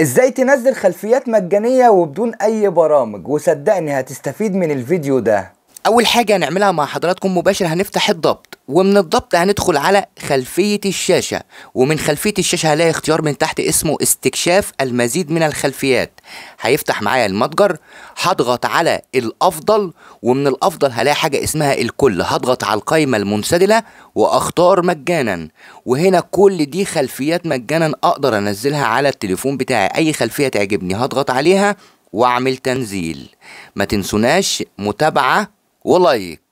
ازاي تنزل خلفيات مجانية وبدون اي برامج وصدقني هتستفيد من الفيديو ده اول حاجه هنعملها مع حضراتكم مباشر هنفتح الضبط ومن الضبط هندخل على خلفيه الشاشه ومن خلفيه الشاشه هلاقي اختيار من تحت اسمه استكشاف المزيد من الخلفيات هيفتح معايا المتجر هضغط على الافضل ومن الافضل هلاقي حاجه اسمها الكل هضغط على القائمه المنسدله واختار مجانا وهنا كل دي خلفيات مجانا اقدر انزلها على التليفون بتاعي اي خلفيه تعجبني هضغط عليها واعمل تنزيل ما تنسوناش متابعه ولايك